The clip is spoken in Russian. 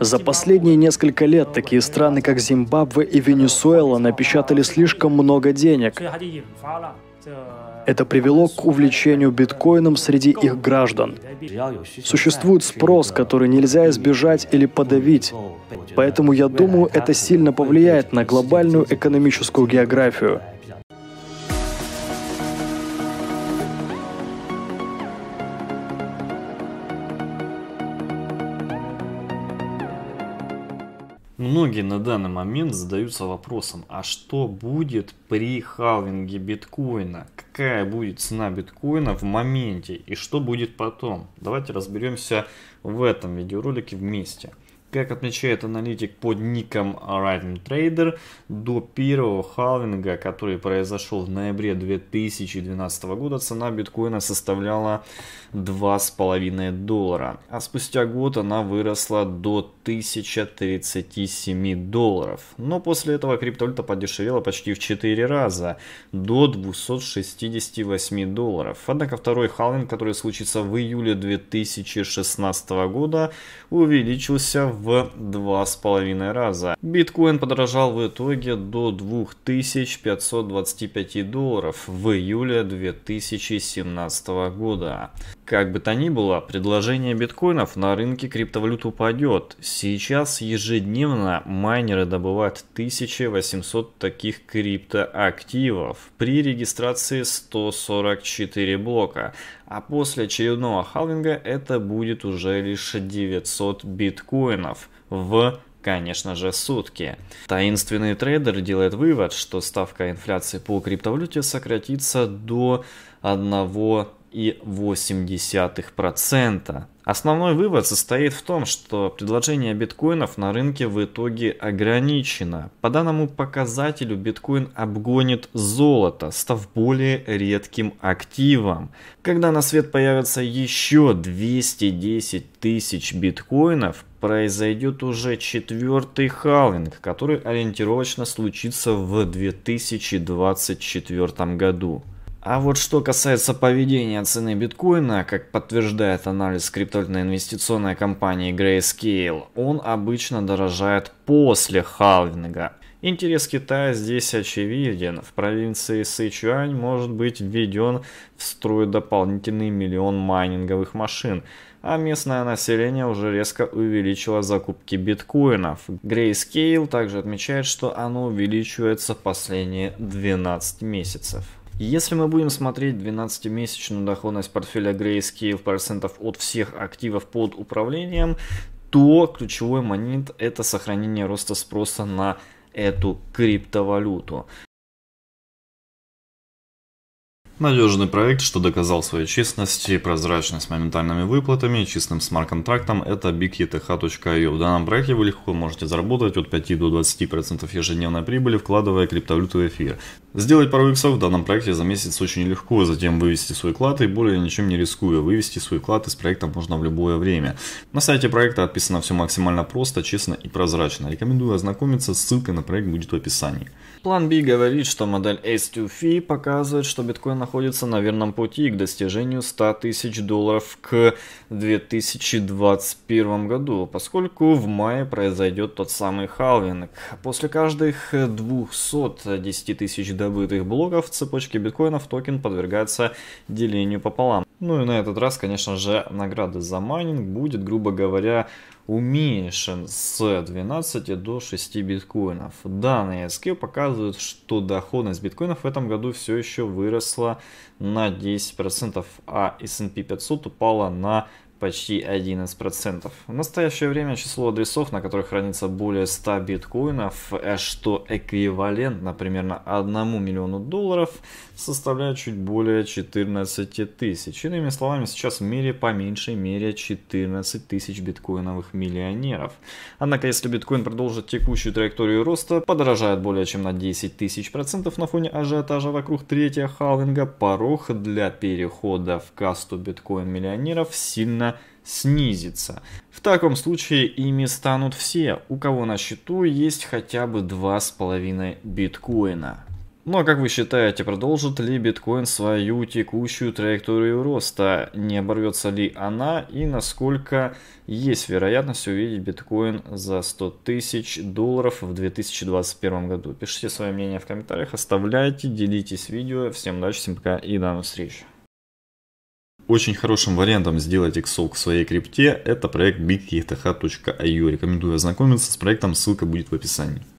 За последние несколько лет такие страны, как Зимбабве и Венесуэла, напечатали слишком много денег. Это привело к увлечению биткоином среди их граждан. Существует спрос, который нельзя избежать или подавить. Поэтому я думаю, это сильно повлияет на глобальную экономическую географию. Многие на данный момент задаются вопросом, а что будет при халвинге биткоина? Какая будет цена биткоина в моменте и что будет потом? Давайте разберемся в этом видеоролике вместе. Как отмечает аналитик под ником Rhythm Trader, до первого халвинга, который произошел в ноябре 2012 года, цена биткоина составляла 2,5 доллара, а спустя год она выросла до 1037 долларов. Но после этого криптовалюта подешевела почти в 4 раза, до 268 долларов. Однако второй халвинг, который случится в июле 2016 года, увеличился в в два с половиной раза. Биткоин подорожал в итоге до 2525 долларов в июле 2017 года. Как бы то ни было, предложение биткоинов на рынке криптовалют упадет. Сейчас ежедневно майнеры добывают 1800 таких криптоактивов при регистрации 144 блока а после очередного халвинга это будет уже лишь 900 биткоинов в конечно же, сутки. Таинственный трейдер делает вывод, что ставка инфляции по криптовалюте сократится до 1,8%. Основной вывод состоит в том, что предложение биткоинов на рынке в итоге ограничено. По данному показателю биткоин обгонит золото, став более редким активом. Когда на свет появится еще 210 тысяч биткоинов, произойдет уже четвертый халвинг, который ориентировочно случится в 2024 году. А вот что касается поведения цены биткоина, как подтверждает анализ криптовалютной инвестиционной компании Grayscale, он обычно дорожает после халвинга. Интерес Китая здесь очевиден. В провинции Сычуань может быть введен в строй дополнительный миллион майнинговых машин, а местное население уже резко увеличило закупки биткоинов. Grayscale также отмечает, что оно увеличивается в последние 12 месяцев. Если мы будем смотреть 12-месячную доходность портфеля Grayscale процентов от всех активов под управлением, то ключевой момент это сохранение роста спроса на эту криптовалюту. Надежный проект, что доказал свою честность и прозрачность с моментальными выплатами и чистым смарт-контрактом – это bigETH.io. В данном проекте вы легко можете заработать от 5 до 20% ежедневной прибыли, вкладывая криптовалюту в эфир. Сделать пару иксов в данном проекте за месяц очень легко, затем вывести свой клад и более ничем не рискуя. Вывести свой клад из проекта можно в любое время. На сайте проекта описано все максимально просто, честно и прозрачно. Рекомендую ознакомиться, ссылка на проект будет в описании. План B говорит, что модель S2FI показывает, что биткоин находится находится на верном пути к достижению 100 тысяч долларов к 2021 году, поскольку в мае произойдет тот самый халвинг. После каждых 210 тысяч добытых блоков в цепочке биткоинов токен подвергается делению пополам. Ну и на этот раз, конечно же, награды за майнинг будет, грубо говоря, уменьшен с 12 до 6 биткоинов. Данные SQ показывают, что доходность биткоинов в этом году все еще выросла на 10%, а S&P 500 упала на почти 11%. В настоящее время число адресов, на которых хранится более 100 биткоинов, э, что эквивалентно примерно 1 миллиону долларов, составляет чуть более 14 тысяч. Иными словами, сейчас в мире по меньшей мере 14 тысяч биткоиновых миллионеров. Однако, если биткоин продолжит текущую траекторию роста, подорожает более чем на 10 тысяч процентов на фоне ажиотажа вокруг третьего халвинга, порог для перехода в касту биткоин-миллионеров сильно снизится. В таком случае ими станут все, у кого на счету есть хотя бы 2,5 биткоина. Но ну, а как вы считаете, продолжит ли биткоин свою текущую траекторию роста? Не оборвется ли она и насколько есть вероятность увидеть биткоин за 100 тысяч долларов в 2021 году? Пишите свое мнение в комментариях, оставляйте, делитесь видео. Всем удачи, всем пока и до новых встреч. Очень хорошим вариантом сделать XSOL в своей крипте – это проект bigkth.io. Рекомендую ознакомиться с проектом, ссылка будет в описании.